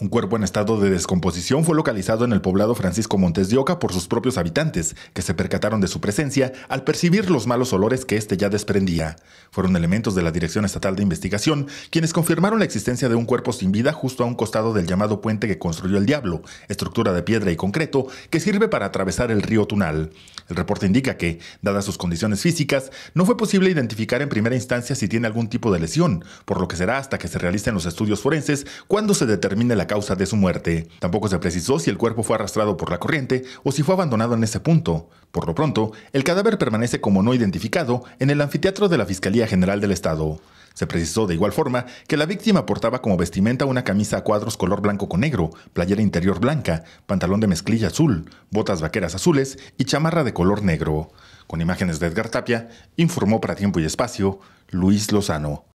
Un cuerpo en estado de descomposición fue localizado en el poblado Francisco Montes de Oca por sus propios habitantes, que se percataron de su presencia al percibir los malos olores que éste ya desprendía. Fueron elementos de la Dirección Estatal de Investigación quienes confirmaron la existencia de un cuerpo sin vida justo a un costado del llamado puente que construyó el Diablo, estructura de piedra y concreto que sirve para atravesar el río Tunal. El reporte indica que, dadas sus condiciones físicas, no fue posible identificar en primera instancia si tiene algún tipo de lesión, por lo que será hasta que se realicen los estudios forenses cuando se determine la causa de su muerte. Tampoco se precisó si el cuerpo fue arrastrado por la corriente o si fue abandonado en ese punto. Por lo pronto, el cadáver permanece como no identificado en el anfiteatro de la Fiscalía General del Estado. Se precisó de igual forma que la víctima portaba como vestimenta una camisa a cuadros color blanco con negro, playera interior blanca, pantalón de mezclilla azul, botas vaqueras azules y chamarra de color negro. Con imágenes de Edgar Tapia, informó para Tiempo y Espacio Luis Lozano.